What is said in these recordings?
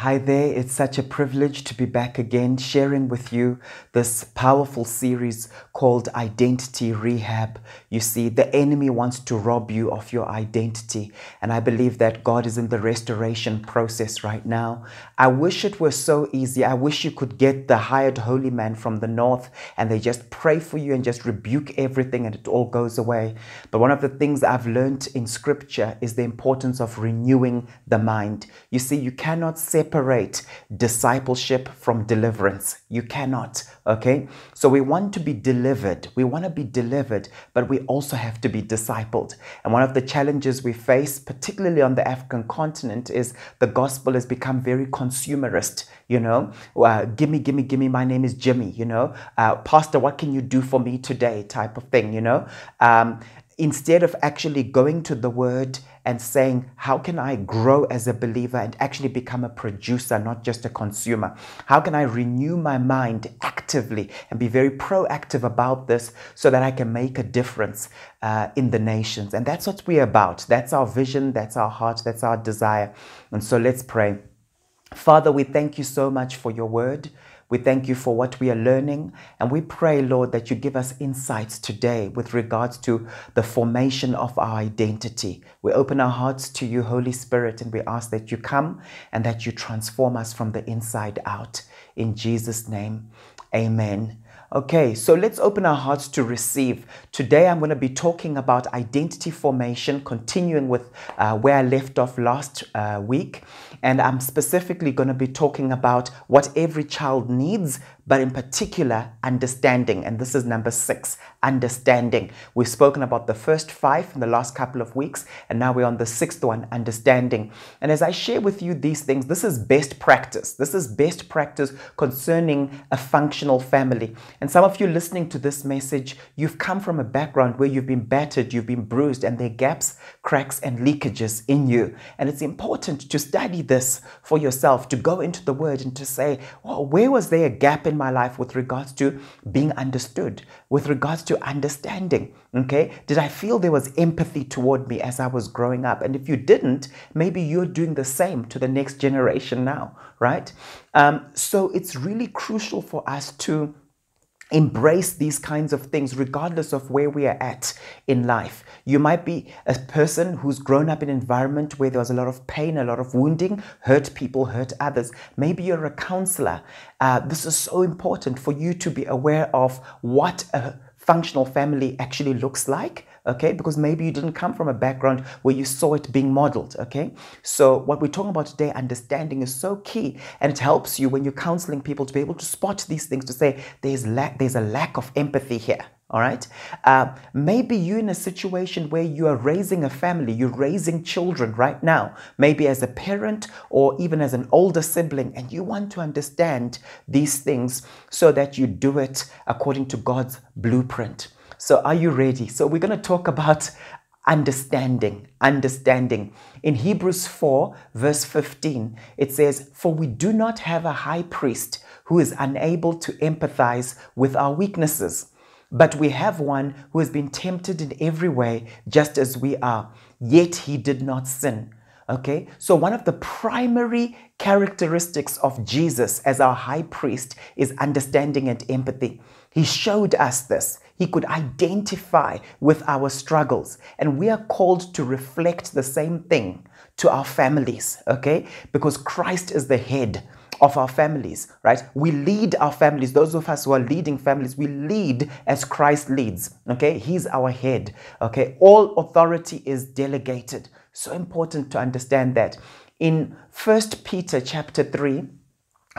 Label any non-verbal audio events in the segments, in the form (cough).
Hi there, it's such a privilege to be back again sharing with you this powerful series called Identity Rehab. You see, the enemy wants to rob you of your identity, and I believe that God is in the restoration process right now. I wish it were so easy. I wish you could get the hired holy man from the north and they just pray for you and just rebuke everything and it all goes away. But one of the things I've learned in scripture is the importance of renewing the mind. You see, you cannot separate separate discipleship from deliverance. You cannot, okay? So we want to be delivered. We want to be delivered, but we also have to be discipled. And one of the challenges we face, particularly on the African continent, is the gospel has become very consumerist. You know, uh, gimme, gimme, gimme, my name is Jimmy, you know, uh, Pastor, what can you do for me today type of thing, you know? Um, instead of actually going to the word and saying, How can I grow as a believer and actually become a producer, not just a consumer? How can I renew my mind actively and be very proactive about this so that I can make a difference uh, in the nations? And that's what we're about. That's our vision, that's our heart, that's our desire. And so let's pray. Father, we thank you so much for your word. We thank you for what we are learning. And we pray, Lord, that you give us insights today with regards to the formation of our identity. We open our hearts to you, Holy Spirit, and we ask that you come and that you transform us from the inside out. In Jesus' name, amen. Okay, so let's open our hearts to receive. Today I'm going to be talking about identity formation, continuing with uh, where I left off last uh, week. And I'm specifically going to be talking about what every child needs, but in particular, understanding. And this is number six understanding. We've spoken about the first five in the last couple of weeks, and now we're on the sixth one understanding. And as I share with you these things, this is best practice. This is best practice concerning a functional family. And some of you listening to this message, you've come from a background where you've been battered, you've been bruised, and there are gaps, cracks, and leakages in you. And it's important to study this for yourself, to go into the word and to say, well, where was there a gap in my life with regards to being understood, with regards to understanding? Okay, did I feel there was empathy toward me as I was growing up? And if you didn't, maybe you're doing the same to the next generation now, right? Um, so it's really crucial for us to embrace these kinds of things regardless of where we are at in life you might be a person who's grown up in an environment where there was a lot of pain a lot of wounding hurt people hurt others maybe you're a counselor uh, this is so important for you to be aware of what a functional family actually looks like okay? Because maybe you didn't come from a background where you saw it being modeled, okay? So, what we're talking about today, understanding is so key and it helps you when you're counseling people to be able to spot these things to say there's, there's a lack of empathy here. All right. Uh, maybe you're in a situation where you are raising a family, you're raising children right now, maybe as a parent or even as an older sibling, and you want to understand these things so that you do it according to God's blueprint. So, are you ready? So, we're going to talk about understanding. Understanding. In Hebrews 4, verse 15, it says, For we do not have a high priest who is unable to empathize with our weaknesses. But we have one who has been tempted in every way, just as we are, yet he did not sin. Okay, so one of the primary characteristics of Jesus as our high priest is understanding and empathy. He showed us this. He could identify with our struggles. And we are called to reflect the same thing to our families, okay? Because Christ is the head of our families, right? We lead our families. Those of us who are leading families, we lead as Christ leads, okay? He's our head, okay? All authority is delegated. So important to understand that. In 1 Peter chapter 3,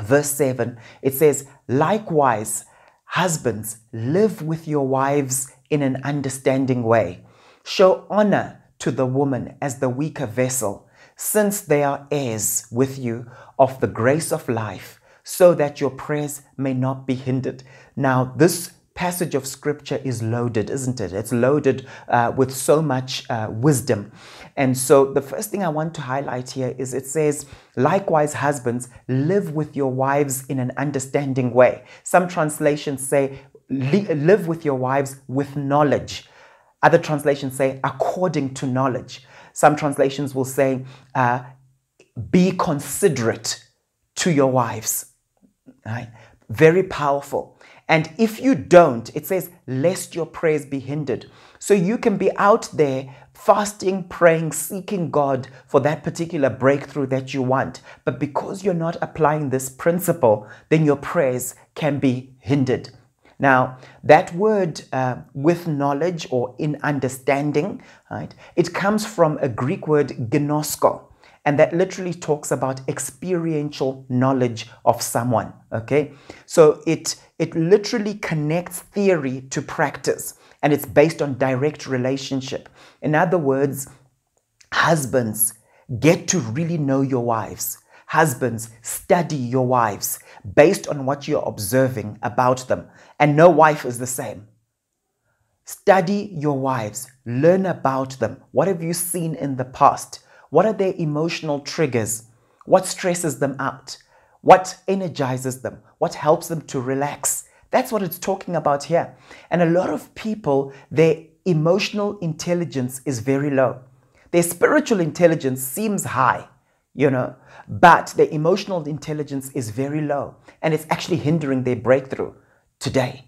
verse 7, it says, Likewise, Husbands, live with your wives in an understanding way. Show honor to the woman as the weaker vessel, since they are heirs with you of the grace of life, so that your prayers may not be hindered. Now, this passage of scripture is loaded, isn't it? It's loaded uh, with so much uh, wisdom. And so the first thing I want to highlight here is it says, likewise, husbands, live with your wives in an understanding way. Some translations say, live with your wives with knowledge. Other translations say, according to knowledge. Some translations will say, uh, be considerate to your wives. Right? Very powerful. And if you don't, it says, lest your prayers be hindered. So you can be out there fasting, praying, seeking God for that particular breakthrough that you want. But because you're not applying this principle, then your prayers can be hindered. Now, that word uh, with knowledge or in understanding, right, it comes from a Greek word gnosko, and that literally talks about experiential knowledge of someone, okay? So it, it literally connects theory to practice and it's based on direct relationship. In other words, husbands, get to really know your wives. Husbands, study your wives based on what you're observing about them. And no wife is the same. Study your wives, learn about them. What have you seen in the past? What are their emotional triggers? What stresses them out? What energizes them? What helps them to relax? That's what it's talking about here. And a lot of people, their emotional intelligence is very low. Their spiritual intelligence seems high, you know, but their emotional intelligence is very low. And it's actually hindering their breakthrough today.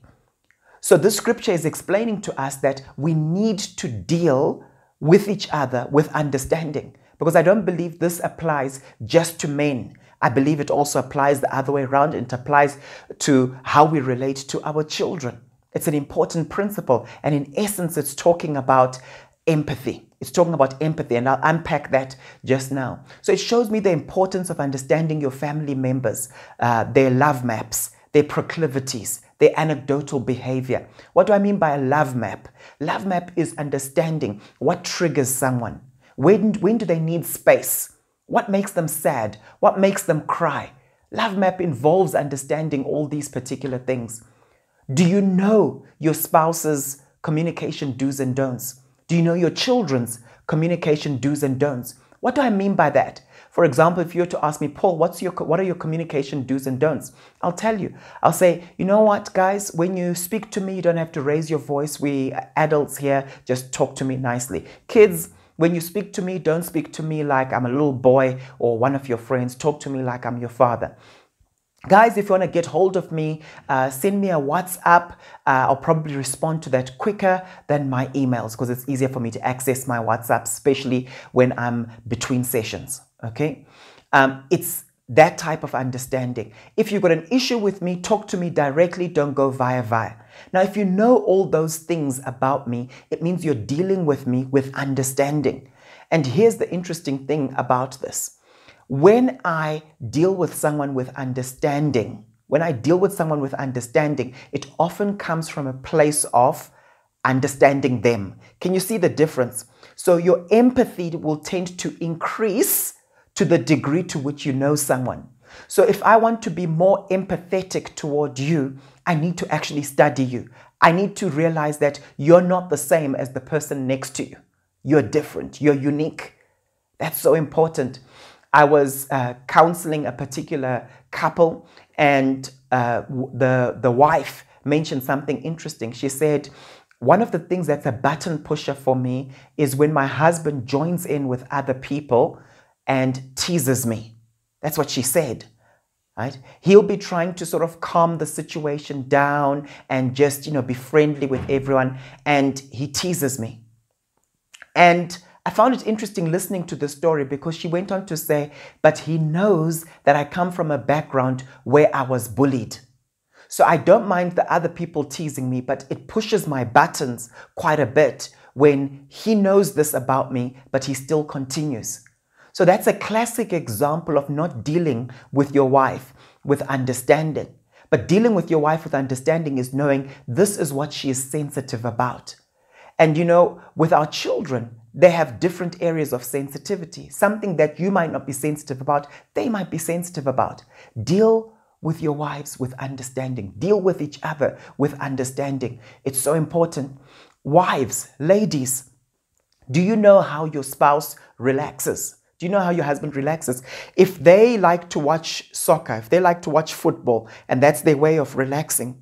So this scripture is explaining to us that we need to deal with each other with understanding because I don't believe this applies just to men. I believe it also applies the other way around. It applies to how we relate to our children. It's an important principle. And in essence, it's talking about empathy. It's talking about empathy, and I'll unpack that just now. So it shows me the importance of understanding your family members, uh, their love maps, their proclivities, their anecdotal behavior. What do I mean by a love map? Love map is understanding what triggers someone. When, when do they need space? What makes them sad? What makes them cry? Love Map involves understanding all these particular things. Do you know your spouse's communication do's and don'ts? Do you know your children's communication do's and don'ts? What do I mean by that? For example, if you were to ask me, Paul, what's your, what are your communication do's and don'ts? I'll tell you. I'll say, you know what, guys, when you speak to me, you don't have to raise your voice. We adults here just talk to me nicely. Kids, when you speak to me, don't speak to me like I'm a little boy or one of your friends. Talk to me like I'm your father. Guys, if you want to get hold of me, uh, send me a WhatsApp. Uh, I'll probably respond to that quicker than my emails because it's easier for me to access my WhatsApp, especially when I'm between sessions. Okay? Um, it's that type of understanding. If you've got an issue with me, talk to me directly. Don't go via via. Now, if you know all those things about me, it means you're dealing with me with understanding. And here's the interesting thing about this when I deal with someone with understanding, when I deal with someone with understanding, it often comes from a place of understanding them. Can you see the difference? So your empathy will tend to increase to the degree to which you know someone. So if I want to be more empathetic toward you, I need to actually study you. I need to realize that you're not the same as the person next to you. You're different, you're unique. That's so important. I was uh, counseling a particular couple, and uh, the, the wife mentioned something interesting. She said, one of the things that's a button pusher for me is when my husband joins in with other people and teases me. That's what she said right he'll be trying to sort of calm the situation down and just you know be friendly with everyone and he teases me and I found it interesting listening to the story because she went on to say, but he knows that I come from a background where I was bullied. So I don't mind the other people teasing me, but it pushes my buttons quite a bit when he knows this about me, but he still continues. So that's a classic example of not dealing with your wife with understanding. But dealing with your wife with understanding is knowing this is what she is sensitive about. And you know, with our children, they have different areas of sensitivity. Something that you might not be sensitive about, they might be sensitive about. Deal with your wives with understanding. Deal with each other with understanding. It's so important. Wives, ladies, do you know how your spouse relaxes? Do you know how your husband relaxes? If they like to watch soccer, if they like to watch football, and that's their way of relaxing,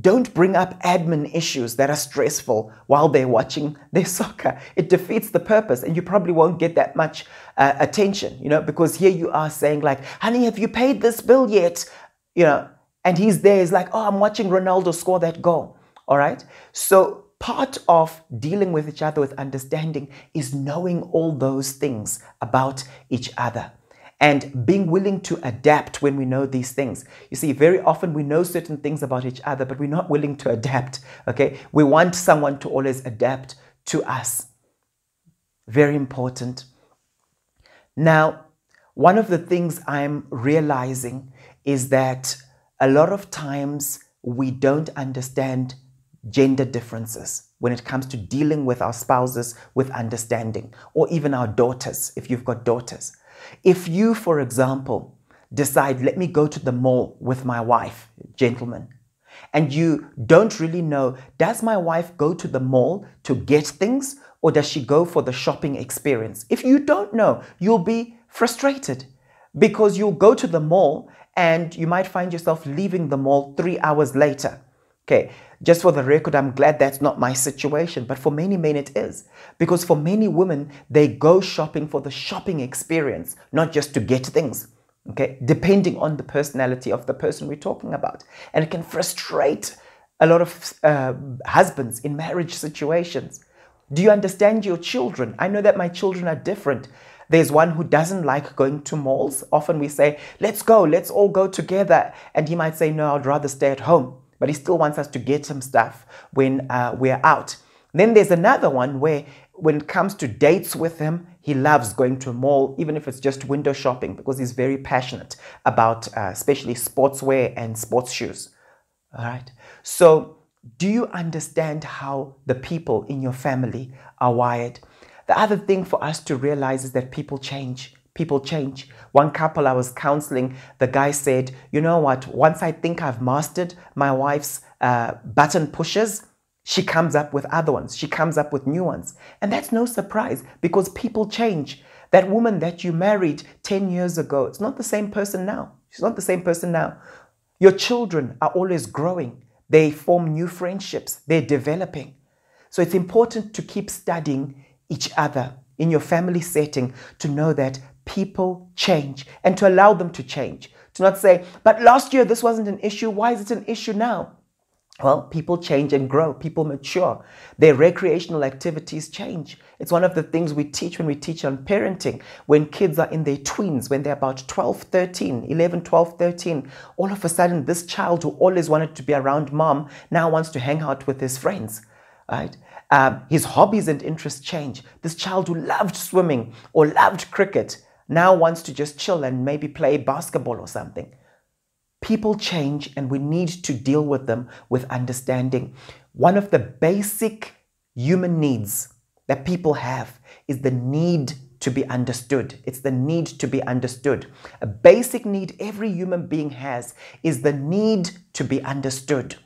don't bring up admin issues that are stressful while they're watching (laughs) their soccer. It defeats the purpose, and you probably won't get that much uh, attention, you know, because here you are saying, like, honey, have you paid this bill yet? You know, and he's there, he's like, oh, I'm watching Ronaldo score that goal. All right. So Part of dealing with each other with understanding is knowing all those things about each other and being willing to adapt when we know these things. You see, very often we know certain things about each other, but we're not willing to adapt. Okay? We want someone to always adapt to us. Very important. Now, one of the things I'm realizing is that a lot of times we don't understand gender differences when it comes to dealing with our spouses with understanding or even our daughters, if you've got daughters. If you, for example, decide, let me go to the mall with my wife, gentlemen, and you don't really know, does my wife go to the mall to get things or does she go for the shopping experience? If you don't know, you'll be frustrated because you'll go to the mall and you might find yourself leaving the mall three hours later. Okay, just for the record, I'm glad that's not my situation, but for many men it is. Because for many women, they go shopping for the shopping experience, not just to get things. Okay, depending on the personality of the person we're talking about. And it can frustrate a lot of uh, husbands in marriage situations. Do you understand your children? I know that my children are different. There's one who doesn't like going to malls. Often we say, let's go, let's all go together. And he might say, no, I'd rather stay at home but he still wants us to get some stuff when uh, we're out. Then there's another one where, when it comes to dates with him, he loves going to a mall, even if it's just window shopping, because he's very passionate about, uh, especially sportswear and sports shoes. All right. So, do you understand how the people in your family are wired? The other thing for us to realize is that people change people change. One couple I was counseling, the guy said, You know what? Once I think I've mastered my wife's uh, button pushes, she comes up with other ones. She comes up with new ones. And that's no surprise because people change. That woman that you married 10 years ago, it's not the same person now. She's not the same person now. Your children are always growing. They form new friendships. They're developing. So it's important to keep studying each other in your family setting to know that people change and to allow them to change. To not say, but last year this wasn't an issue, why is it an issue now? Well, people change and grow, people mature. Their recreational activities change. It's one of the things we teach when we teach on parenting. When kids are in their tweens, when they're about 12, 13, 11, 12, 13, all of a sudden this child who always wanted to be around mom now wants to hang out with his friends, right? Um, his hobbies and interests change. This child who loved swimming or loved cricket now wants to just chill and maybe play basketball or something. People change and we need to deal with them with understanding. One of the basic human needs that people have is the need to be understood. It's the need to be understood. A basic need every human being has is the need to be understood.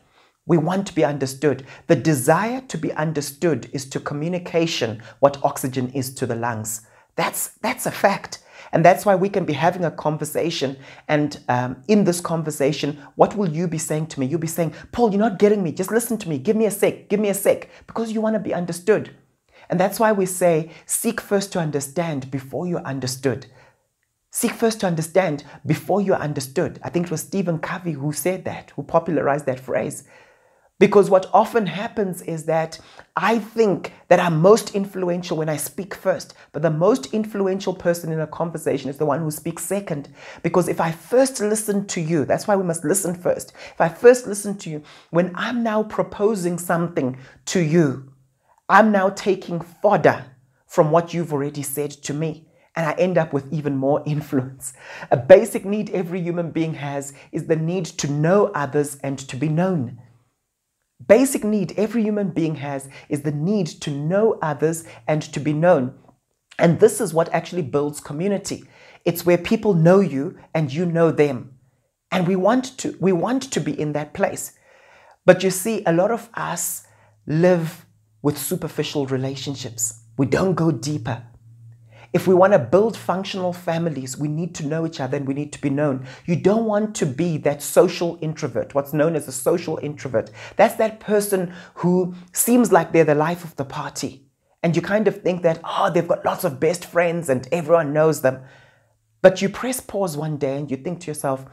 We want to be understood. The desire to be understood is to communication what oxygen is to the lungs. That's, that's a fact. And that's why we can be having a conversation. And um, in this conversation, what will you be saying to me? You'll be saying, Paul, you're not getting me. Just listen to me. Give me a sec. Give me a sec. Because you want to be understood. And that's why we say, seek first to understand before you're understood. Seek first to understand before you're understood. I think it was Stephen Covey who said that, who popularized that phrase. Because what often happens is that I think that I'm most influential when I speak first, but the most influential person in a conversation is the one who speaks second. Because if I first listen to you, that's why we must listen first. If I first listen to you, when I'm now proposing something to you, I'm now taking fodder from what you've already said to me and I end up with even more (laughs) influence. A basic need every human being has is the need to know others and to be known basic need every human being has is the need to know others and to be known. And this is what actually builds community. It's where people know you and you know them. And we want to we want to be in that place. But you see a lot of us live with superficial relationships. We don't go deeper. If we want to build functional families, we need to know each other and we need to be known. You don't want to be that social introvert, what's known as a social introvert. That's that person who seems like they're the life of the party. And you kind of think that, oh, they've got lots of best friends and everyone knows them. But you press pause one day and you think to yourself,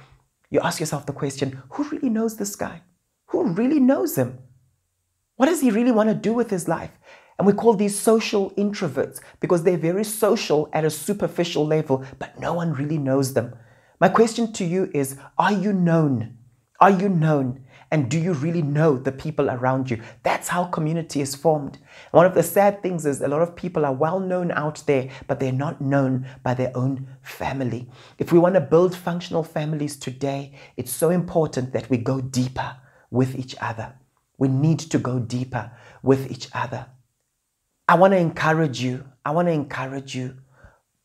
you ask yourself the question, who really knows this guy? Who really knows him? What does he really want to do with his life? And we call these social introverts because they're very social at a superficial level, but no one really knows them. My question to you is Are you known? Are you known? And do you really know the people around you? That's how community is formed. one of the sad things is a lot of people are well known out there, but they're not known by their own family. If we want to build functional families today, it's so important that we go deeper with each other. We need to go deeper with each other. I want to encourage you. I want to encourage you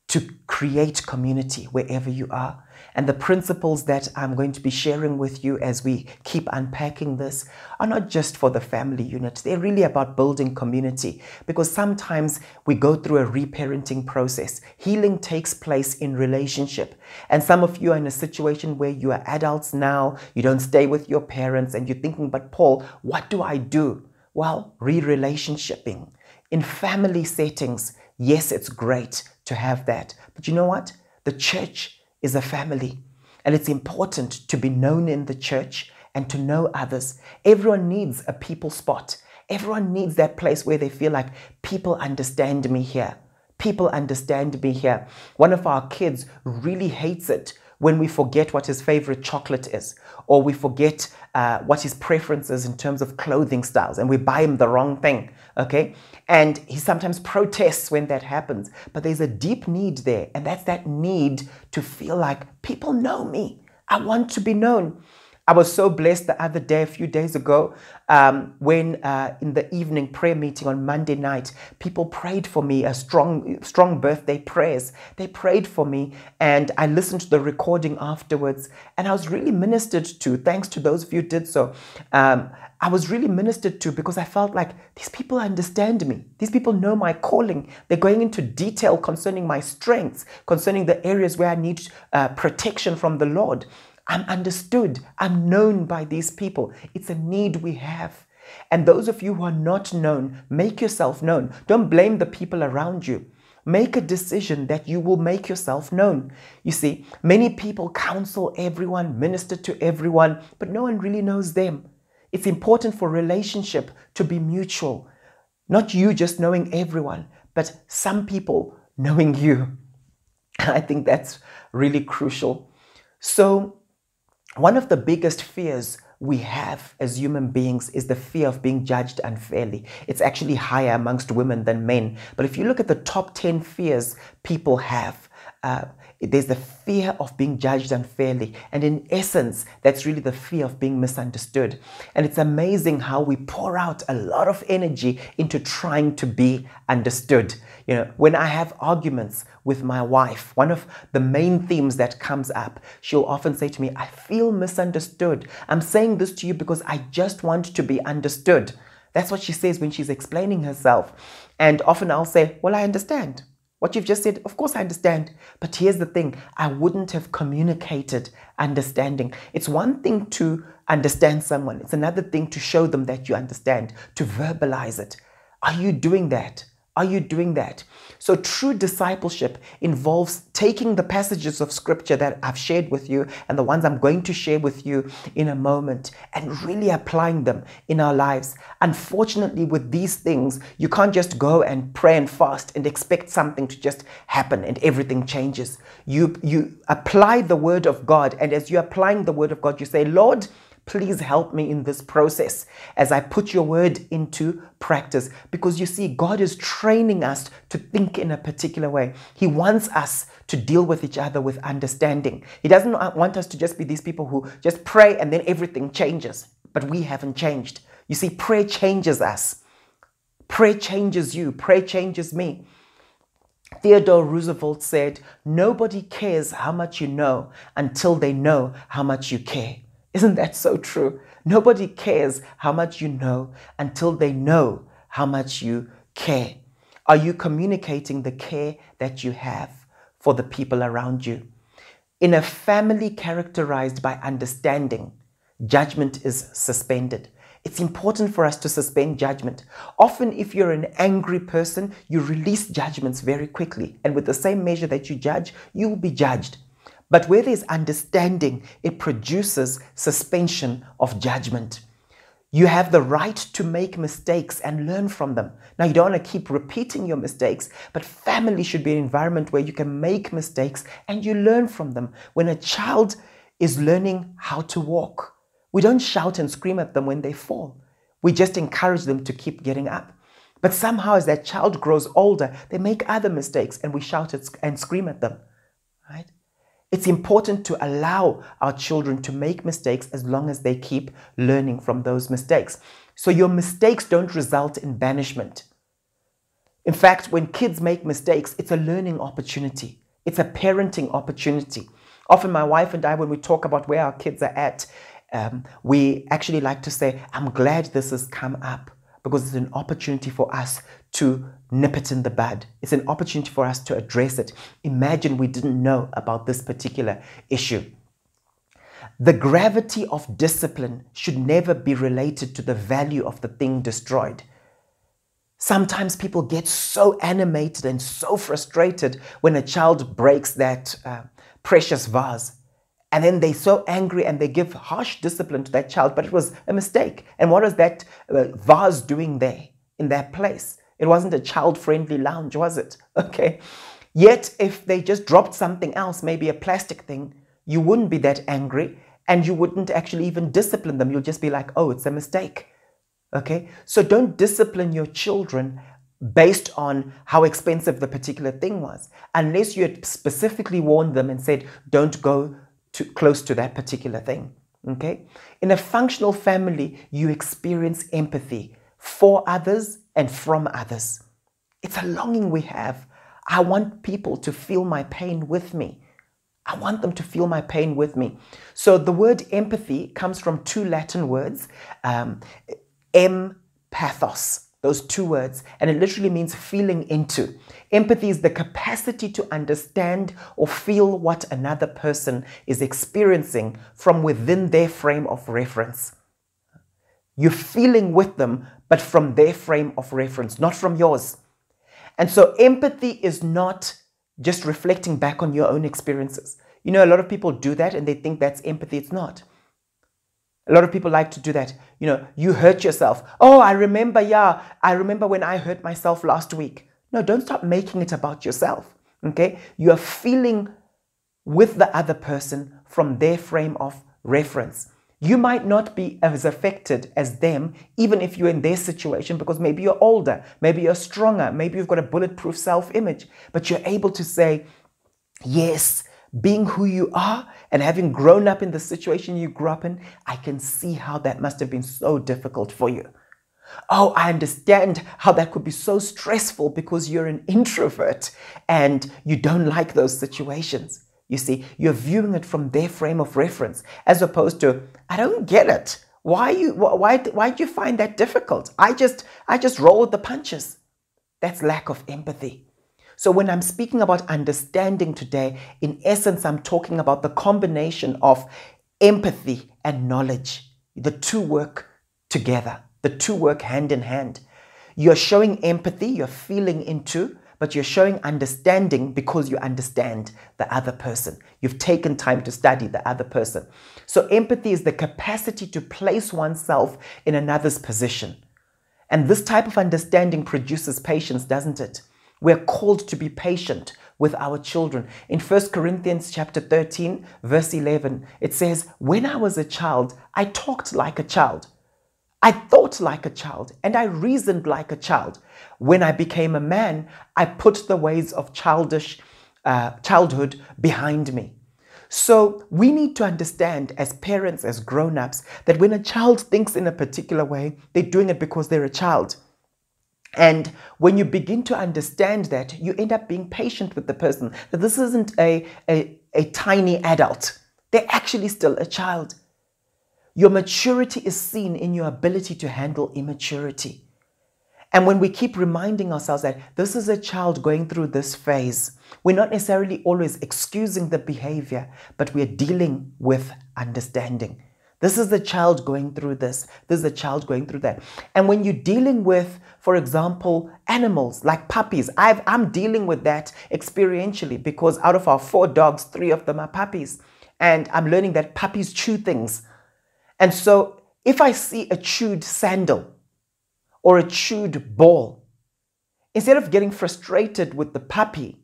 to create community wherever you are. And the principles that I'm going to be sharing with you as we keep unpacking this are not just for the family unit, they're really about building community because sometimes we go through a reparenting process. Healing takes place in relationship. And some of you are in a situation where you are adults now, you don't stay with your parents, and you're thinking, but Paul, what do I do? Well, re relationshiping in family settings, yes, it's great to have that. But you know what? The church is a family. And it's important to be known in the church and to know others. Everyone needs a people spot. Everyone needs that place where they feel like people understand me here. People understand me here. One of our kids really hates it when we forget what his favorite chocolate is, or we forget uh, what his preference is in terms of clothing styles, and we buy him the wrong thing, okay? And he sometimes protests when that happens, but there's a deep need there, and that's that need to feel like people know me. I want to be known. I was so blessed the other day, a few days ago, um, when uh, in the evening prayer meeting on Monday night, people prayed for me a strong, strong birthday prayers. They prayed for me, and I listened to the recording afterwards, and I was really ministered to. Thanks to those of you who did so. Um, I was really ministered to because I felt like these people understand me. These people know my calling. They're going into detail concerning my strengths, concerning the areas where I need uh, protection from the Lord. I'm understood. I'm known by these people. It's a need we have. And those of you who are not known, make yourself known. Don't blame the people around you. Make a decision that you will make yourself known. You see, many people counsel everyone, minister to everyone, but no one really knows them. It's important for relationship to be mutual. Not you just knowing everyone, but some people knowing you. (laughs) I think that's really crucial. So one of the biggest fears we have as human beings is the fear of being judged unfairly. It's actually higher amongst women than men. But if you look at the top 10 fears people have, uh, there's the fear of being judged unfairly. And in essence, that's really the fear of being misunderstood. And it's amazing how we pour out a lot of energy into trying to be understood. You know, when I have arguments with my wife, one of the main themes that comes up, she'll often say to me, I feel misunderstood. I'm saying this to you because I just want to be understood. That's what she says when she's explaining herself. And often I'll say, Well, I understand. What you've just said, of course I understand. But here's the thing I wouldn't have communicated understanding. It's one thing to understand someone, it's another thing to show them that you understand, to verbalize it. Are you doing that? Are you doing that? So, true discipleship involves taking the passages of scripture that I've shared with you and the ones I'm going to share with you in a moment and really applying them in our lives. Unfortunately, with these things, you can't just go and pray and fast and expect something to just happen and everything changes. You, you apply the word of God, and as you're applying the word of God, you say, Lord, Please help me in this process as I put your word into practice. Because you see, God is training us to think in a particular way. He wants us to deal with each other with understanding. He doesn't want us to just be these people who just pray and then everything changes. But we haven't changed. You see, prayer changes us. Prayer changes you. Prayer changes me. Theodore Roosevelt said, Nobody cares how much you know until they know how much you care. Isn't that so true? Nobody cares how much you know until they know how much you care. Are you communicating the care that you have for the people around you? In a family characterized by understanding, judgment is suspended. It's important for us to suspend judgment. Often, if you're an angry person, you release judgments very quickly. And with the same measure that you judge, you will be judged. But where there's understanding, it produces suspension of judgment. You have the right to make mistakes and learn from them. Now, you don't want to keep repeating your mistakes, but family should be an environment where you can make mistakes and you learn from them. When a child is learning how to walk, we don't shout and scream at them when they fall. We just encourage them to keep getting up. But somehow, as that child grows older, they make other mistakes and we shout and scream at them. Right? It's important to allow our children to make mistakes as long as they keep learning from those mistakes. So your mistakes don't result in banishment. In fact, when kids make mistakes, it's a learning opportunity, it's a parenting opportunity. Often, my wife and I, when we talk about where our kids are at, um, we actually like to say, I'm glad this has come up because it's an opportunity for us to nip it in the bud. It's an opportunity for us to address it. Imagine we didn't know about this particular issue. The gravity of discipline should never be related to the value of the thing destroyed. Sometimes people get so animated and so frustrated when a child breaks that uh, precious vase and then they're so angry and they give harsh discipline to that child, but it was a mistake. And what was that uh, vase doing there in that place? It wasn't a child friendly lounge, was it? (laughs) Okay. Yet, if they just dropped something else, maybe a plastic thing, you wouldn't be that angry and you wouldn't actually even discipline them. You'll just be like, oh, it's a mistake. Okay. So don't discipline your children based on how expensive the particular thing was, unless you had specifically warned them and said, don't go to, close to that particular thing. Okay? In a functional family, you experience empathy for others and from others. It's a longing we have. I want people to feel my pain with me. I want them to feel my pain with me. So the word empathy comes from two Latin words, um, empathos, those two words, and it literally means feeling into. Empathy is the capacity to understand or feel what another person is experiencing from within their frame of reference. You're feeling with them, but from their frame of reference, not from yours. And so empathy is not just reflecting back on your own experiences. You know, a lot of people do that and they think that's empathy. It's not. A lot of people like to do that. You know, you hurt yourself. Oh, I remember, yeah, I remember when I hurt myself last week. No, don't stop making it about yourself. Okay? You are feeling with the other person from their frame of reference. You might not be as affected as them, even if you're in their situation, because maybe you're older, maybe you're stronger, maybe you've got a bulletproof self image, but you're able to say, Yes, being who you are and having grown up in the situation you grew up in, I can see how that must have been so difficult for you. Oh, I understand how that could be so stressful because you're an introvert and you don't like those situations. You see, you're viewing it from their frame of reference as opposed to, I don't get it. Why you why why do you find that difficult? I just I just roll with the punches. That's lack of empathy. So, when I'm speaking about understanding today, in essence, I'm talking about the combination of empathy and knowledge. The two work together, the two work hand in hand. You're showing empathy, you're feeling into, but you're showing understanding because you understand the other person. You've taken time to study the other person. So, empathy is the capacity to place oneself in another's position. And this type of understanding produces patience, doesn't it? We're called to be patient with our children. In 1 Corinthians chapter 13, verse 11, it says, "When I was a child, I talked like a child. I thought like a child, and I reasoned like a child. When I became a man, I put the ways of childish uh, childhood behind me." So, we need to understand as parents, as grown ups, that when a child thinks in a particular way, they're doing it because they're a child. And when you begin to understand that, you end up being patient with the person. That this isn't a, a, a tiny adult, they're actually still a child. Your maturity is seen in your ability to handle immaturity. And when we keep reminding ourselves that this is a child going through this phase, we're not necessarily always excusing the behavior, but we're dealing with understanding. This is the child going through this. This is the child going through that. And when you're dealing with for example, animals like puppies. i am dealing with that experientially because out of our four dogs, three of them are puppies. And I'm learning that puppies chew things. And so if I see a chewed sandal or a chewed ball, instead of getting frustrated with the puppy,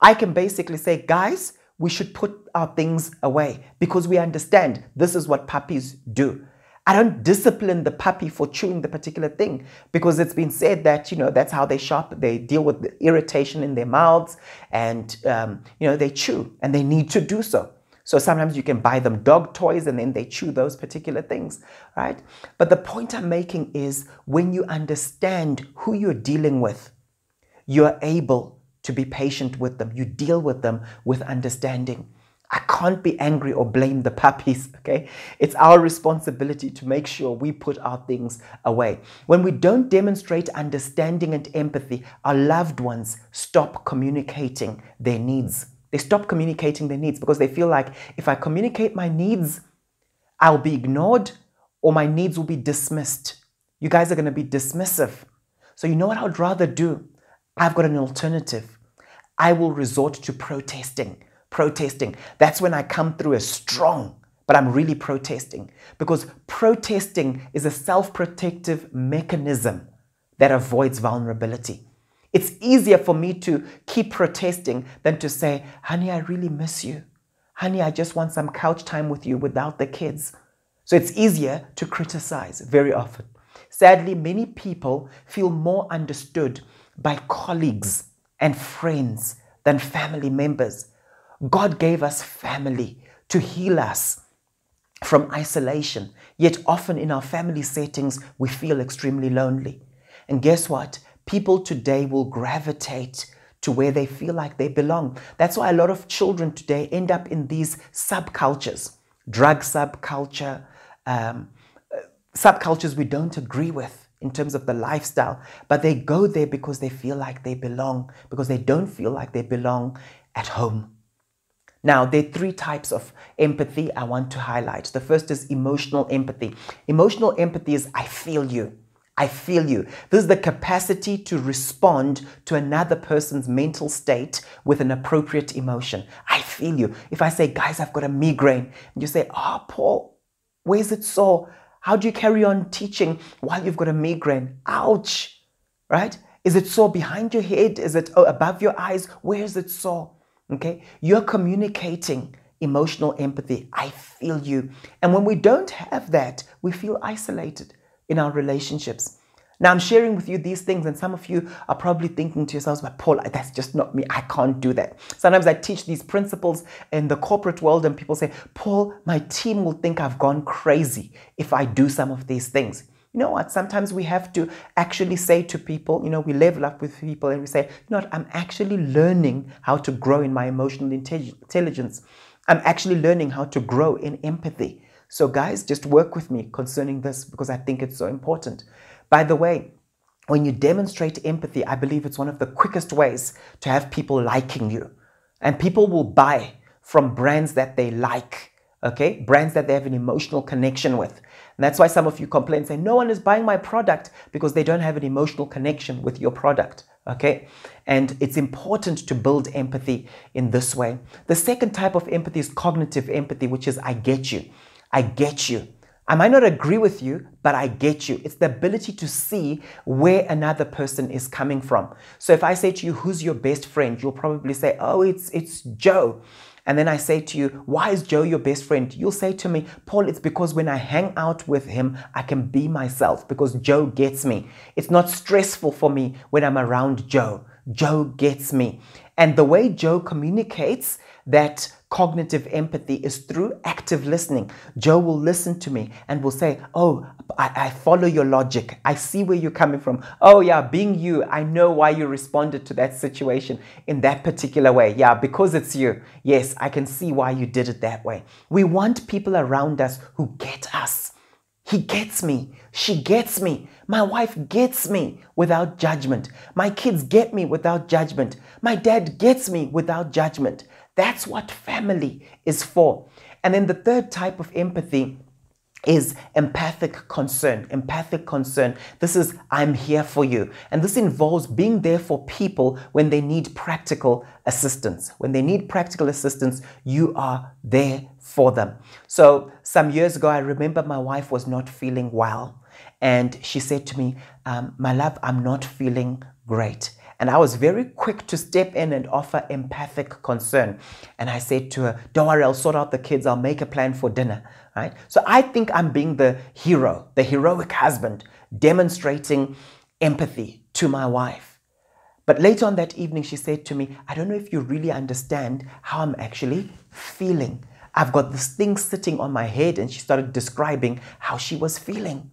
I can basically say, guys, we should put our things away because we understand this is what puppies do. I don't discipline the puppy for chewing the particular thing because it's been said that you know that's how they shop. They deal with the irritation in their mouths, and um, you know they chew, and they need to do so. So sometimes you can buy them dog toys, and then they chew those particular things, right? But the point I'm making is when you understand who you're dealing with, you're able to be patient with them. You deal with them with understanding. I can't be angry or blame the puppies, (laughs) okay? It's our responsibility to make sure we put our things away. When we don't demonstrate understanding and empathy, our loved ones stop communicating their needs. They stop communicating their needs because they feel like if I communicate my needs, I'll be ignored or my needs will be dismissed. You guys are going to be dismissive. So, you know what I'd rather do? I've got an alternative. I will resort to protesting protesting. That's when I come through as strong, but I'm really protesting because protesting is a self protective mechanism that avoids vulnerability. It's easier for me to keep protesting than to say, honey, I really miss you. Honey, I just want some couch time with you without the kids. So it's easier to criticize very often. Sadly, many people feel more understood by colleagues and friends than family members God gave us family to heal us from isolation. Yet often in our family settings, we feel extremely lonely. And guess what? People today will gravitate to where they feel like they belong. That's why a lot of children today end up in these subcultures, drug subculture, um, subcultures we don't agree with in terms of the lifestyle, but they go there because they feel like they belong, because they don't feel like they belong at home. Now, there are three types of empathy I want to highlight. The first is emotional empathy. Emotional empathy is I feel you. I feel you. This is the capacity to respond to another person's mental state with an appropriate emotion. I feel you. If I say, guys, I've got a migraine, and you say, oh, Paul, where's it sore? How do you carry on teaching while you've got a migraine? Ouch, right? Is it sore behind your head? Is it oh, above your eyes? Where is it sore? Okay? You're communicating emotional empathy. I feel you. And when we don't have that, we feel isolated in our relationships. Now, I'm sharing with you these things, and some of you are probably thinking to yourselves, but Paul, that's just not me. I can't do that. Sometimes I teach these principles in the corporate world, and people say, Paul, my team will think I've gone crazy if I do some of these things you know what? Sometimes we have to actually say to people, you know, we level up with people and we say, you know what? I'm actually learning how to grow in my emotional intelligence. I'm actually learning how to grow in empathy. So, guys, just work with me concerning this because I think it's so important. By the way, when you demonstrate empathy, I believe it's one of the quickest ways to have people liking you. And people will buy from brands that they like, okay? Brands that they have an emotional connection with. And that's why some of you complain, say, no one is buying my product because they don't have an emotional connection with your product. Okay? And it's important to build empathy in this way. The second type of empathy is cognitive empathy, which is I get you. I get you. I might not agree with you, but I get you. It's the ability to see where another person is coming from. So if I say to you, who's your best friend? You'll probably say, oh, it's, it's Joe and then I say to you, Why is Joe your best friend? You'll say to me, Paul, it's because when I hang out with him, I can be myself because Joe gets me. It's not stressful for me when I'm around Joe. Joe gets me. And the way Joe communicates that cognitive empathy is through active listening. Joe will listen to me and will say, Oh, I, I, follow your logic. I see where you're coming from. Oh, yeah, being you, I know why you responded to that situation in that particular way. Yeah, because it's you. Yes, I can see why you did it that way. We want people around us who get us. He gets me. She gets me. My wife gets me without judgment. My kids get me without judgment. My dad gets me without judgment. That's what family is for. And then the third type of empathy is empathic concern. Empathic concern. This is, I'm here for you. And this involves being there for people when they need practical assistance. When they need practical assistance, you are there for them. So, some years ago, I remember my wife was not feeling well. And she said to me, um, My love, I'm not feeling great. And I was very quick to step in and offer empathic concern. And I said to her, Don't worry, I'll sort out the kids, I'll make a plan for dinner. Right? So I think I'm being the hero, the heroic husband, demonstrating empathy to my wife. But later on that evening, she said to me, I don't know if you really understand how I'm actually feeling. I've got this thing sitting on my head. And she started describing how she was feeling.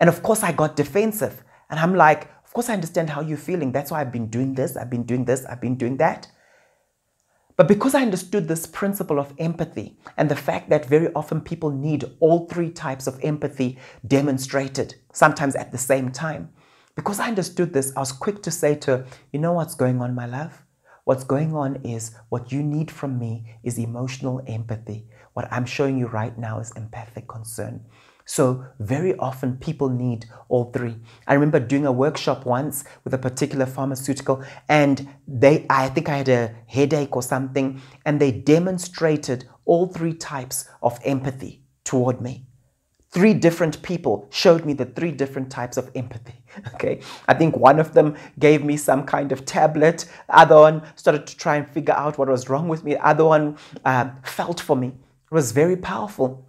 And of course, I got defensive. And I'm like, of course, I understand how you're feeling. That's why I've been doing this, I've been doing this, I've been doing that. But because I understood this principle of empathy and the fact that very often people need all three types of empathy demonstrated, sometimes at the same time, because I understood this, I was quick to say to her, You know what's going on, my love? What's going on is what you need from me is emotional empathy. What I'm showing you right now is empathic concern. So very often people need all three. I remember doing a workshop once with a particular pharmaceutical and they I think I had a headache or something and they demonstrated all three types of empathy toward me. Three different people showed me the three different types of empathy. (laughs) Okay, I think one of them gave me some kind of tablet. other one started to try and figure out what was wrong with me. other one uh, felt for me. It was very powerful.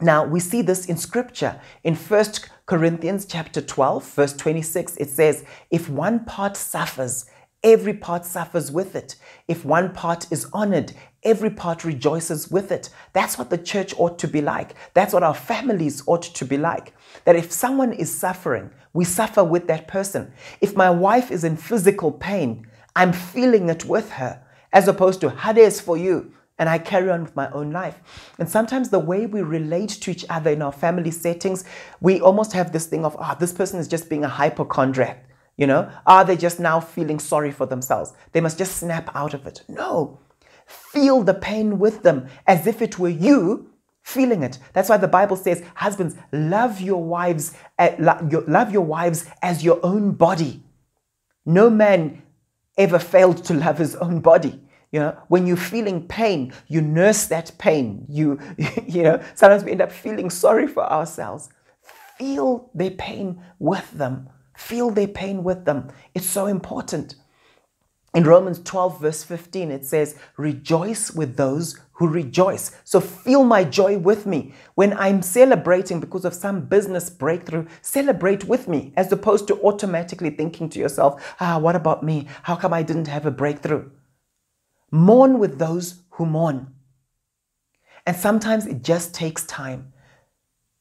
Now, we see this in scripture. In 1 Corinthians chapter 12, verse 26, it says, If one part suffers, every part suffers with it. If one part is honored, every part rejoices with it. That's what the church ought to be like. That's what our families ought to be like. That if someone is suffering, we suffer with that person. If my wife is in physical pain, I'm feeling it with her, as opposed to Hades for you and I carry on with my own life. And sometimes the way we relate to each other in our family settings, we almost have this thing of, ah, oh, this person is just being a hypochondriac. You know, are ah, they just now feeling sorry for themselves? They must just snap out of it. No. Feel the pain with them as if it were you feeling it. That's why the Bible says, husbands, love your wives, eh, love your wives as your own body. No man ever failed to love his own body. You know, when you're feeling pain, you nurse that pain. You, (laughs) you know, sometimes we end up feeling sorry for ourselves. Feel their pain with them. Feel their pain with them. It's so important. In Romans 12, verse 15, it says, Rejoice with those who rejoice. So feel my joy with me. When I'm celebrating because of some business breakthrough, celebrate with me as opposed to automatically thinking to yourself, Ah, what about me? How come I didn't have a breakthrough? Mourn with those who mourn. And sometimes it just takes time.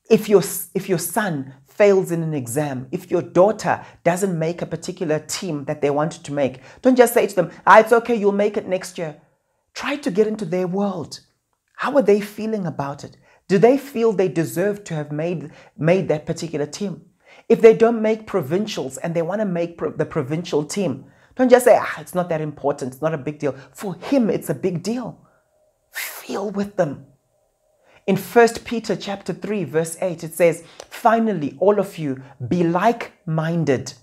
If your, if your son fails in an exam, if your daughter doesn't make a particular team that they wanted to make, don't just say to them, ah, it's okay, you'll make it next year. Try to get into their world. How are they feeling about it? Do they feel they deserve to have made, made that particular team? If they don't make provincials and they want to make pro- the provincial team, don't just say, ah, it's not that important, it's not a big deal. For him, it's a big deal. Feel with them. In 1 Peter chapter 3, verse 8, it says, Finally, all of you, be like-minded,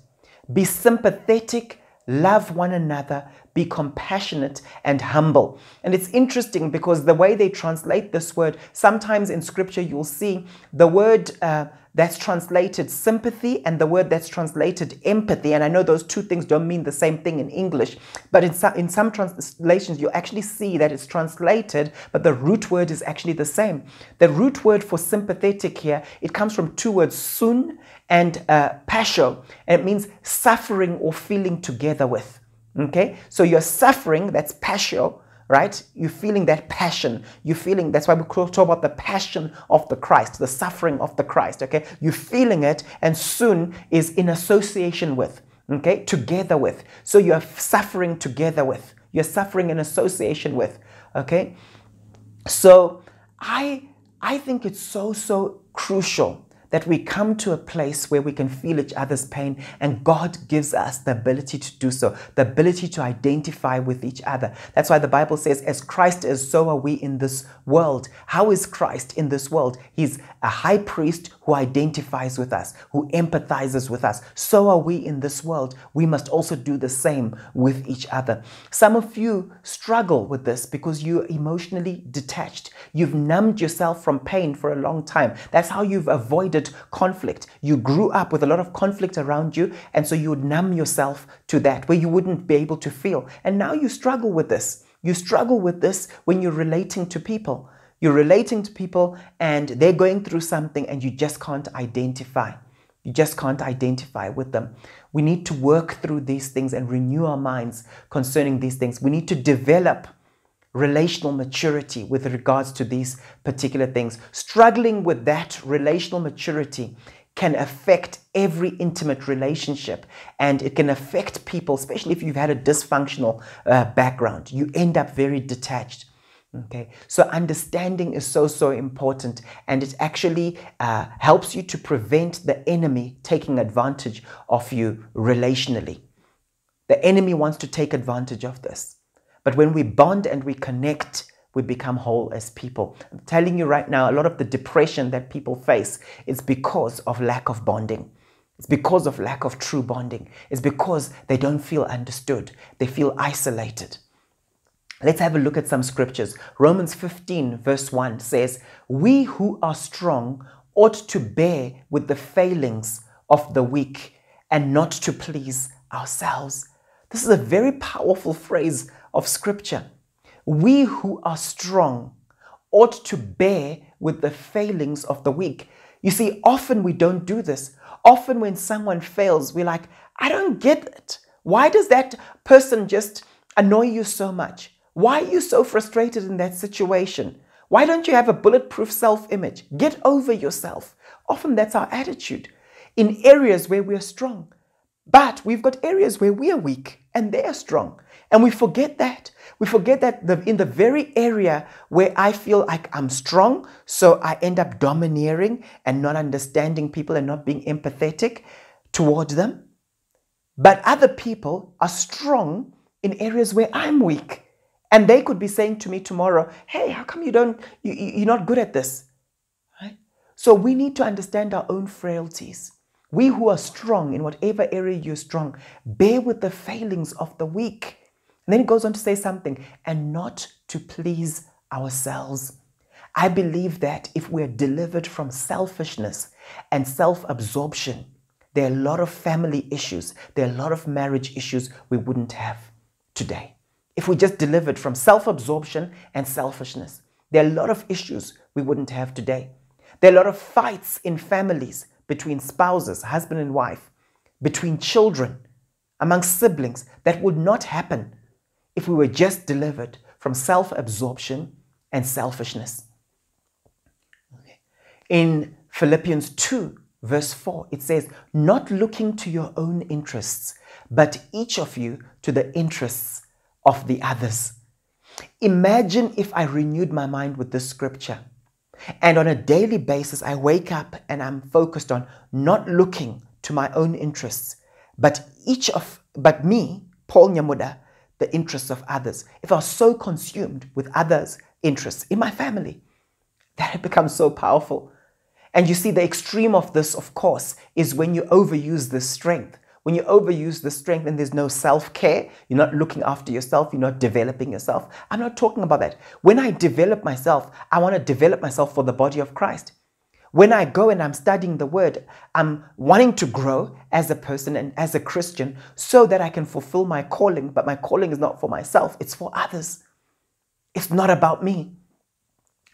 be sympathetic, love one another, be compassionate and humble. And it's interesting because the way they translate this word, sometimes in scripture you'll see the word uh, that's translated sympathy and the word that's translated empathy. And I know those two things don't mean the same thing in English, but in some, in some translations, you actually see that it's translated, but the root word is actually the same. The root word for sympathetic here, it comes from two words, sun and uh, pasho, and it means suffering or feeling together with. Okay, so you're suffering, that's pasho, right? You're feeling that passion. You're feeling, that's why we talk about the passion of the Christ, the suffering of the Christ, okay? You're feeling it, and soon is in association with, okay? Together with. So you're suffering together with. You're suffering in association with, okay? So I, I think it's so, so crucial that we come to a place where we can feel each other's pain, and God gives us the ability to do so, the ability to identify with each other. That's why the Bible says, as Christ is, so are we in this world. How is Christ in this world? He's a high priest who identifies with us, who empathizes with us. So are we in this world. We must also do the same with each other. Some of you struggle with this because you're emotionally detached. You've numbed yourself from pain for a long time. That's how you've avoided conflict. You grew up with a lot of conflict around you, and so you would numb yourself to that where you wouldn't be able to feel. And now you struggle with this. You struggle with this when you're relating to people. You're relating to people and they're going through something and you just can't identify. You just can't identify with them. We need to work through these things and renew our minds concerning these things. We need to develop relational maturity with regards to these particular things. Struggling with that relational maturity can affect every intimate relationship and it can affect people, especially if you've had a dysfunctional uh, background. You end up very detached. Okay, so understanding is so so important, and it actually uh, helps you to prevent the enemy taking advantage of you relationally. The enemy wants to take advantage of this. But when we bond and we connect, we become whole as people. I'm telling you right now, a lot of the depression that people face is because of lack of bonding. It's because of lack of true bonding. It's because they don't feel understood. They feel isolated. Let's have a look at some scriptures. Romans 15, verse 1 says, We who are strong ought to bear with the failings of the weak and not to please ourselves. This is a very powerful phrase of Scripture. We who are strong ought to bear with the failings of the weak. You see, often we don't do this. Often when someone fails, we're like, I don't get it. Why does that person just annoy you so much? Why are you so frustrated in that situation? Why don't you have a bulletproof self image? Get over yourself. Often that's our attitude in areas where we are strong. But we've got areas where we are weak and they are strong. And we forget that. We forget that the, in the very area where I feel like I'm strong, so I end up domineering and not understanding people and not being empathetic towards them. But other people are strong in areas where I'm weak. And they could be saying to me tomorrow, hey, how come you don't, you, you're not good at this? Right? So we need to understand our own frailties. We who are strong in whatever area you're strong, bear with the failings of the weak and then he goes on to say something, and not to please ourselves. I believe that if we're delivered from selfishness and self absorption, there are a lot of family issues, there are a lot of marriage issues we wouldn't have today. If we just delivered from self absorption and selfishness, there are a lot of issues we wouldn't have today. There are a lot of fights in families between spouses, husband and wife, between children, among siblings that would not happen if we were just delivered from self absorption and selfishness. In Philippians 2, verse 4, it says, Not looking to your own interests, but each of you to the interests of the others. Imagine if I renewed my mind with this scripture. And on a daily basis, I wake up and I'm focused on not looking to my own interests, but each of, but me, Paul Nyamuda, the interests of others, if I was so consumed with others' interests in my family, that it becomes so powerful. And you see, the extreme of this, of course, is when you overuse this strength. When you overuse the strength and there's no self care, you're not looking after yourself, you're not developing yourself. I'm not talking about that. When I develop myself, I want to develop myself for the body of Christ. When I go and I'm studying the word, I'm wanting to grow as a person and as a Christian so that I can fulfill my calling. But my calling is not for myself, it's for others. It's not about me.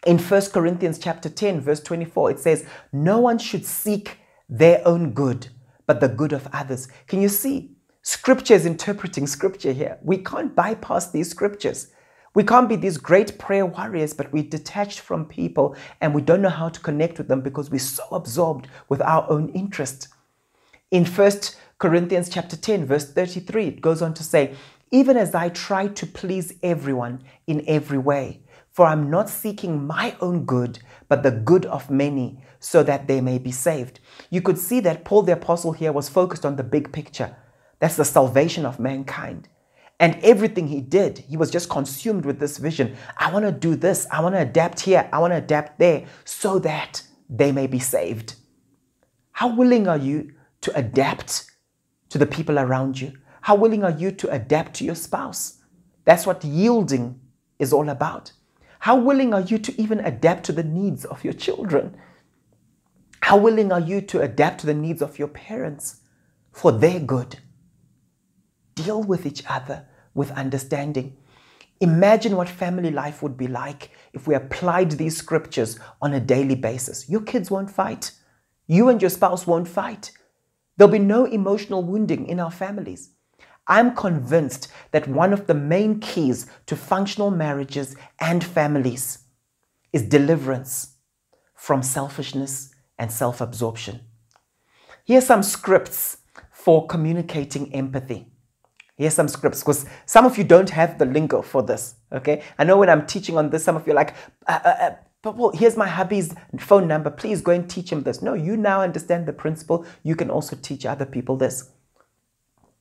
In 1 Corinthians chapter 10 verse 24 it says no one should seek their own good but the good of others. Can you see? Scripture is interpreting scripture here. We can't bypass these scriptures. We can't be these great prayer warriors, but we're detached from people and we don't know how to connect with them because we're so absorbed with our own interest. In 1 Corinthians chapter 10, verse 33, it goes on to say, Even as I try to please everyone in every way, for I'm not seeking my own good, but the good of many, so that they may be saved. You could see that Paul the Apostle here was focused on the big picture. That's the salvation of mankind. And everything he did, he was just consumed with this vision. I want to do this. I want to adapt here. I want to adapt there so that they may be saved. How willing are you to adapt to the people around you? How willing are you to adapt to your spouse? That's what yielding is all about. How willing are you to even adapt to the needs of your children? How willing are you to adapt to the needs of your parents for their good? Deal with each other with understanding. Imagine what family life would be like if we applied these scriptures on a daily basis. Your kids won't fight. You and your spouse won't fight. There'll be no emotional wounding in our families. I'm convinced that one of the main keys to functional marriages and families is deliverance from selfishness and self absorption. Here are some scripts for communicating empathy. Here's some scripts because some of you don't have the lingo for this. Okay. I know when I'm teaching on this, some of you are like, uh, uh, uh, well, here's my hubby's phone number. Please go and teach him this. No, you now understand the principle. You can also teach other people this.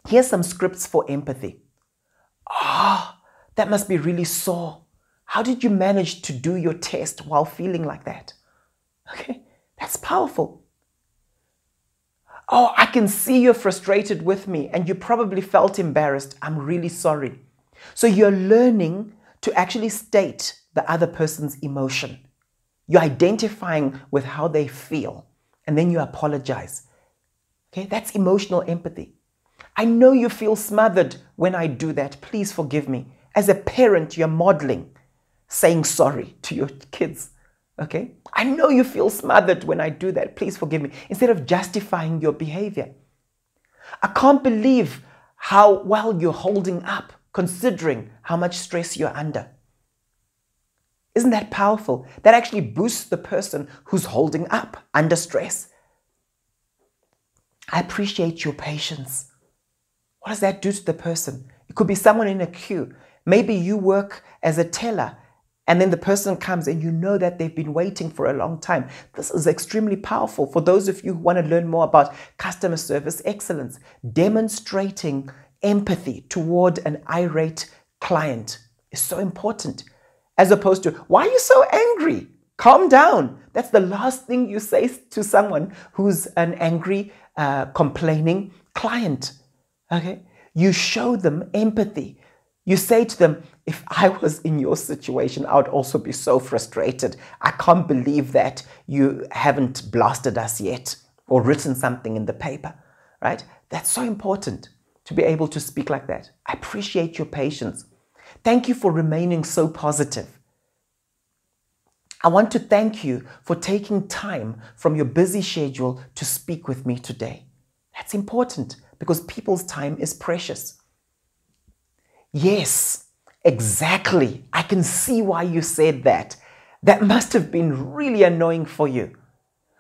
Here's some scripts for empathy. Ah, oh, that must be really sore. How did you manage to do your test while feeling like that? Okay, that's powerful. Oh, I can see you're frustrated with me and you probably felt embarrassed. I'm really sorry. So you're learning to actually state the other person's emotion. You're identifying with how they feel and then you apologize. Okay, that's emotional empathy. I know you feel smothered when I do that. Please forgive me. As a parent, you're modeling saying sorry to your kids. Okay? I know you feel smothered when I do that. Please forgive me. Instead of justifying your behavior, I can't believe how well you're holding up considering how much stress you're under. Isn't that powerful? That actually boosts the person who's holding up under stress. I appreciate your patience. What does that do to the person? It could be someone in a queue. Maybe you work as a teller and then the person comes and you know that they've been waiting for a long time. This is extremely powerful. For those of you who want to learn more about customer service excellence, demonstrating empathy toward an irate client is so important, as opposed to, why are you so angry? Calm down. That's the last thing you say to someone who's an angry, uh, complaining client. Okay? You show them empathy you say to them, if I was in your situation, I would also be so frustrated. I can't believe that you haven't blasted us yet or written something in the paper, right? That's so important to be able to speak like that. I appreciate your patience. Thank you for remaining so positive. I want to thank you for taking time from your busy schedule to speak with me today. That's important because people's time is precious. Yes, exactly. I can see why you said that. That must have been really annoying for you.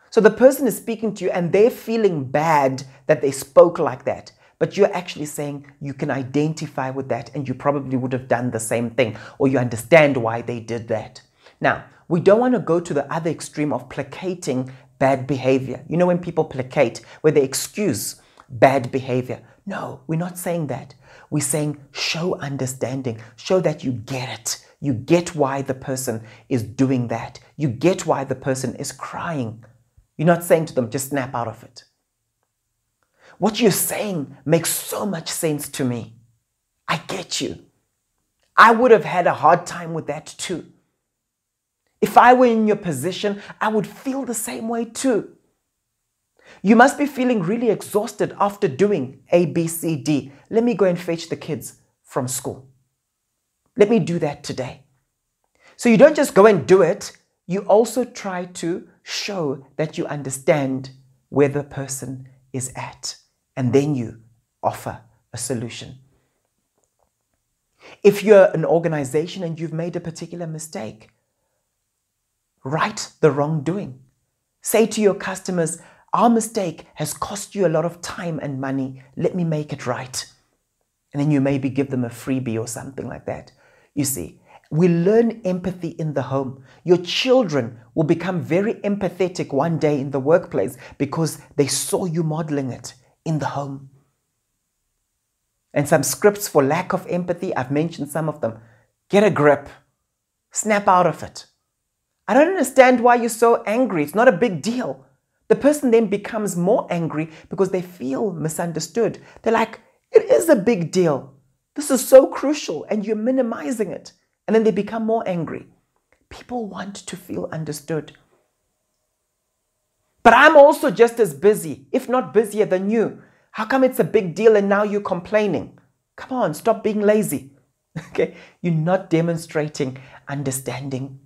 So the person is speaking to you and they're feeling bad that they spoke like that. But you're actually saying you can identify with that and you probably would have done the same thing or you understand why they did that. Now, we don't want to go to the other extreme of placating bad behavior. You know, when people placate, where they excuse bad behavior. No, we're not saying that. We're saying show understanding, show that you get it. You get why the person is doing that. You get why the person is crying. You're not saying to them, just snap out of it. What you're saying makes so much sense to me. I get you. I would have had a hard time with that too. If I were in your position, I would feel the same way too. You must be feeling really exhausted after doing A, B, C, D. Let me go and fetch the kids from school. Let me do that today. So you don't just go and do it, you also try to show that you understand where the person is at. And then you offer a solution. If you're an organization and you've made a particular mistake, right the wrongdoing. Say to your customers, our mistake has cost you a lot of time and money. Let me make it right. And then you maybe give them a freebie or something like that. You see, we learn empathy in the home. Your children will become very empathetic one day in the workplace because they saw you modeling it in the home. And some scripts for lack of empathy, I've mentioned some of them. Get a grip, snap out of it. I don't understand why you're so angry. It's not a big deal. The person then becomes more angry because they feel misunderstood. They're like, it is a big deal. This is so crucial and you're minimizing it. And then they become more angry. People want to feel understood. But I'm also just as busy, if not busier than you. How come it's a big deal and now you're complaining? Come on, stop being lazy. (laughs) Okay, you're not demonstrating understanding.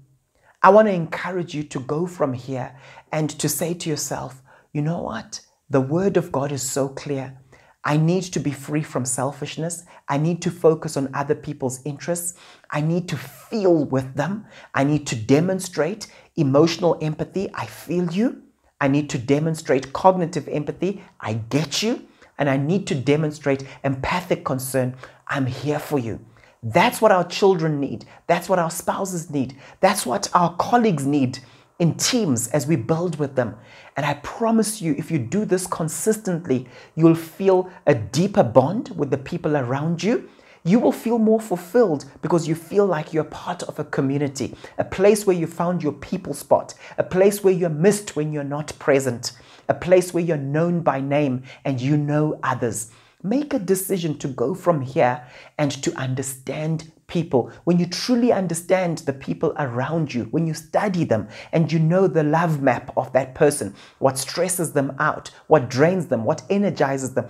I want to encourage you to go from here and to say to yourself, you know what? The word of God is so clear. I need to be free from selfishness. I need to focus on other people's interests. I need to feel with them. I need to demonstrate emotional empathy. I feel you. I need to demonstrate cognitive empathy. I get you. And I need to demonstrate empathic concern. I'm here for you. That's what our children need. That's what our spouses need. That's what our colleagues need in teams as we build with them. And I promise you, if you do this consistently, you'll feel a deeper bond with the people around you. You will feel more fulfilled because you feel like you're part of a community, a place where you found your people spot, a place where you're missed when you're not present, a place where you're known by name and you know others. Make a decision to go from here and to understand people, when you truly understand the people around you, when you study them and you know the love map of that person, what stresses them out, what drains them, what energizes them,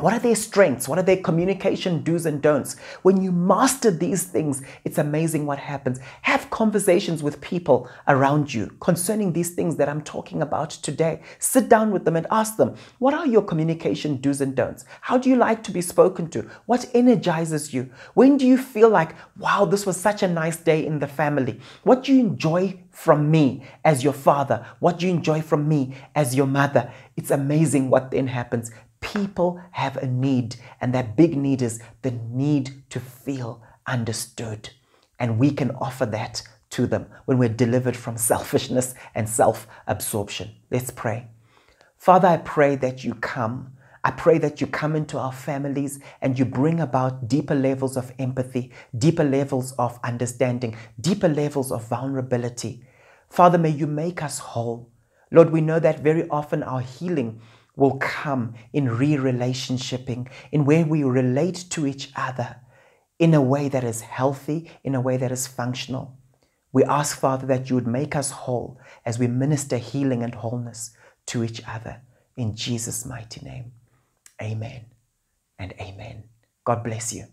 what are their strengths? What are their communication do's and don'ts? When you master these things, it's amazing what happens. Have conversations with people around you concerning these things that I'm talking about today. Sit down with them and ask them, what are your communication do's and don'ts? How do you like to be spoken to? What energizes you? When do you feel like, wow, this was such a nice day in the family? What do you enjoy from me as your father, what do you enjoy from me as your mother. It's amazing what then happens people have a need, and that big need is the need to feel understood. And we can offer that to them when we're delivered from selfishness and self absorption. Let's pray. Father, I pray that you come. I pray that you come into our families and you bring about deeper levels of empathy, deeper levels of understanding, deeper levels of vulnerability. Father, may you make us whole. Lord, we know that very often our healing will come in re relationshiping, in where we relate to each other in a way that is healthy, in a way that is functional. We ask, Father, that you would make us whole as we minister healing and wholeness to each other. In Jesus' mighty name, amen and amen. God bless you.